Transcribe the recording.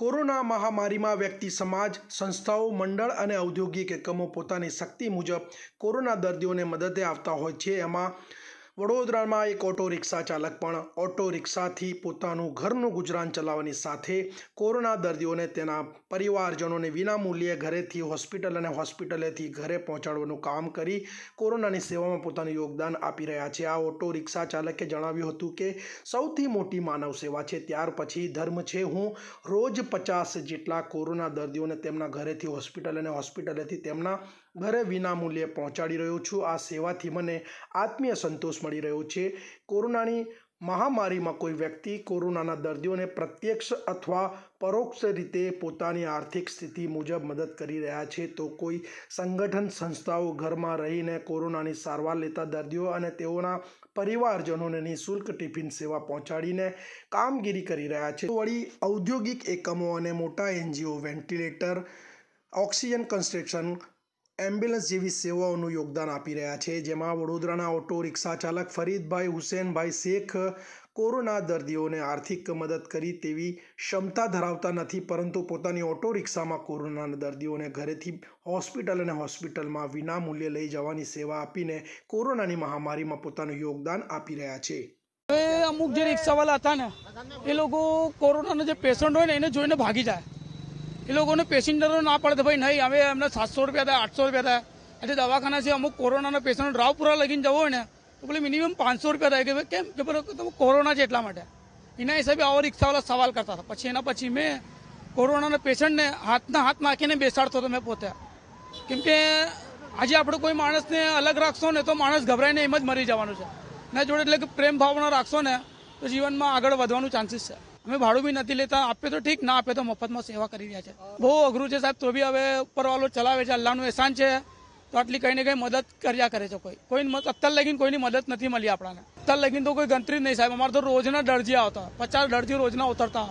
corona મહામારીમાં વ્યક્તિ સમાજ સંસ્થાઓ મંડળ અને ઔદ્યોગિક એકમો પોતાની શક્તિ મુજબ કોરોના દર્દીઓને મદદે આવતા હોય છે એમાં વડોદરામાં એક ઓટો રિક્ષા ચાલક પણ ઓટો રિક્ષાથી પોતાનું ઘરનું ગુજરાન ચલાવવાની સાથે કોરોના દર્દીઓને તેના પરિવારજનોને વિનામૂલ્યે ઘરેથી હોસ્પિટલ અને હોસ્પિટલેથી ઘરે પહોંચાડવાનું કામ કરી કોરોનાની સેવામાં પોતાનું યોગદાન આપી રહ્યા છે આ ઓટો રિક્ષા ચાલકે જણાવ્યું હતું કે સૌથી મોટી માનવ સેવા છે ત્યાર પછી ધર્મ છે હું રોજ પચાસ જેટલા કોરોના દર્દીઓને તેમના ઘરેથી હોસ્પિટલ અને હોસ્પિટલેથી તેમના ઘરે વિનામૂલ્યે પહોંચાડી રહ્યો છું આ સેવાથી મને આત્મીય સંતોષ મળી રહ્યો છે કોરોનાની મહામારીમાં કોઈ વ્યક્તિ કોરોનાના દર્દીઓને પ્રત્યક્ષ અથવા પરોક્ષ રીતે પોતાની આર્થિક સ્થિતિ મુજબ મદદ કરી રહ્યા છે તો કોઈ સંગઠન સંસ્થાઓ ઘરમાં રહીને કોરોનાની સારવાર લેતા દર્દીઓ અને તેઓના પરિવારજનોને નિઃશુલ્ક ટિફિન સેવા પહોંચાડીને કામગીરી કરી રહ્યા છે વળી ઔદ્યોગિક એકમો અને મોટા NGO ventilator oxygen construction ambulance જેવી સેવાઓનું યોગદાન આપી રહ્યા છે જેમાં વડોદરાના ઓટો રિક્ષા ચાલક ફરીદભાઈ હુસેનભાઈ શેખ કોરોના દર્દીઓને આર્થિક મદદ કરી તેવી ક્ષમતા ધરાવતા નથી પરંતુ પોતાની ઓટો રિક્ષામાં કોરોનાના દર્દીઓને ઘરેથી હોસ્પિટલ અને હોસ્પિટલમાં વિનામૂલ્યે લઈ જવાની સેવા આપીને કોરોનાની મહામારીમાં પોતાનું યોગદાન આપી રહ્યા છે અમુક જે રિક્ષાવાળા હતા ને એ લોકો કોરોનાના જે પેશન્ટ હોય ને એને જોઈને ભાગી જાય એ લોકોને પેસેન્જરો ના પડે ભાઈ નહીં હવે એમને સાતસો રૂપિયા થયા આઠસો રૂપિયા થયા આજે દવાખાના છે અમુક કોરોનાના પેશન્ટ રાવપુરા લગીને જવો હોય ને તો પેલી મિનિમમ પાંચસો રૂપિયા થાય કે કેમ કે તમે કોરોના છે એટલા માટે એના હિસાબે આવો રિક્ષાવાળા સવાલ કરતા હતા પછી એના પછી મેં કોરોનાના પેશન્ટને હાથના હાથ નાખીને બેસાડતો હતો મેં પોતે કેમ કે આજે આપણે કોઈ માણસને અલગ રાખશો ને તો માણસ ગભરાઈને એમ જ મરી જવાનું છે ના જોડે એટલે કે પ્રેમ ભાવના રાખશો ને તો જીવનમાં આગળ વધવાનું ચાન્સીસ છે અમે ભાડું બી નથી લેતા આપે તો ઠીક ના આપે તો મફતમાં સેવા કરી રહ્યા છે બહુ અઘરું છે સાહેબ તો બી હવે ઉપરવાળો ચલાવે છે અલ્લાહનું એહસાન છે તો આટલી કઈ ને કઈ મદદ કર્યા કરે છે કોઈ કોઈ અત્યારે લગીને કોઈની મદદ નથી મળી આપણાને અત્યારે લગીને તો કોઈ ગણતરી જ નહીં સાહેબ અમારે તો રોજના દરજી આવતા પચાસ દરજી રોજના ઉતરતા